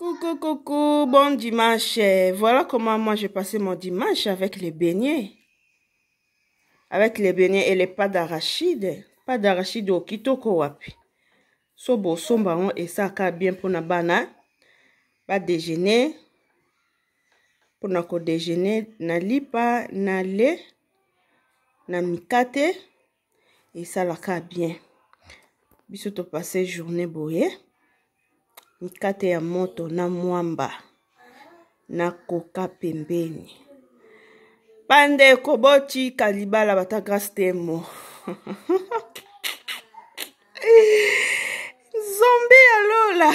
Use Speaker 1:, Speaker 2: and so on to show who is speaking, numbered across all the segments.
Speaker 1: Coucou, coucou, bon dimanche. Voilà comment moi j'ai passé mon dimanche avec les beignets. Avec les beignets et les pas d'arachide. Pas d'arachide au kitoko wapi. Sobo sombango et ça ka bien pour na bana. Ba déjeuner. Pour na ko déjeuner na lipa na le na mikate et ça la ka bien. Biso to passer journée boye. mikate ya moto na mwamba na koka pembeni bandeko botika libala bata grace temo zombi ya lola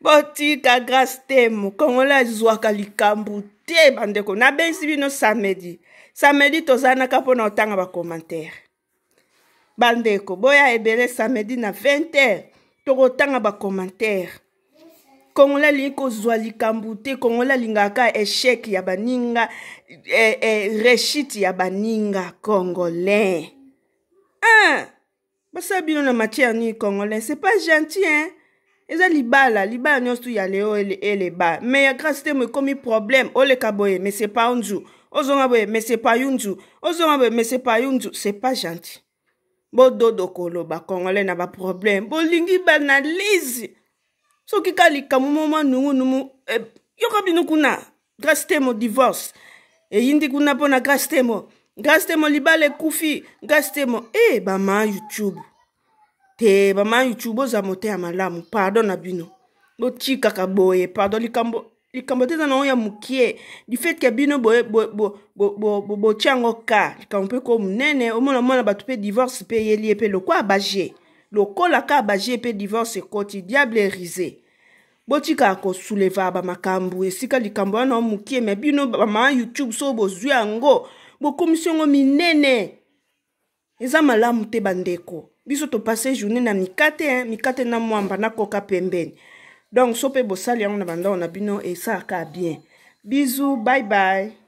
Speaker 1: botika grace temo kongola ezwaka likambo te bandeko nabenisi bino samedi samedi tozanaka mpona otanga bacommentaire bandeko boya ebele samedi na 20 heure tokotanga bacommentaire kongola alingi kozwa likambo te kongola alingaka échec ya baninga eh, eh, reshite ya baninga congolais ah, basala bino na matière nini congolais c'est pas gentil hein eza libala libala nyonso ya leo eleba ele me ya grâce te mo ekomi problème oleka boye mais c'est pas onzu ozonga boye mais c'est pas yunzu ozonga boye mais c'est pas yunzu c'est pas gentil bododo koloba congolais na baproblème bolingi banalise soki ka likambo moma nungunumu eh, yoka bino kuna grâce temo divorce eyindi eh, kuna mpo na grâce temo grâce temo libala ekufi grâce temo e eh, bama youtube te bama youtube oza mote ya malamu pardon na bino botikaka boye pardon likambo likambo te eza nango ya mokie du fait ke bino botya yango ka likambo mpe ko monene omona mwana bato mpe divorce mpe eyeli ye mpe lokwa abaje lokola ka abaje mpe divorce ekoti diable erise botikaka kosuleva bamakambo esika likambo wana omokie me bino bamama youtube so bozwi yango bokomisi yango minene eza malamu te bandeko biso topase journée na mikate mikate na mwamba nakoka pembeni donc so mpe bosali yango na bandako na bino esalaka bien bizu bye bye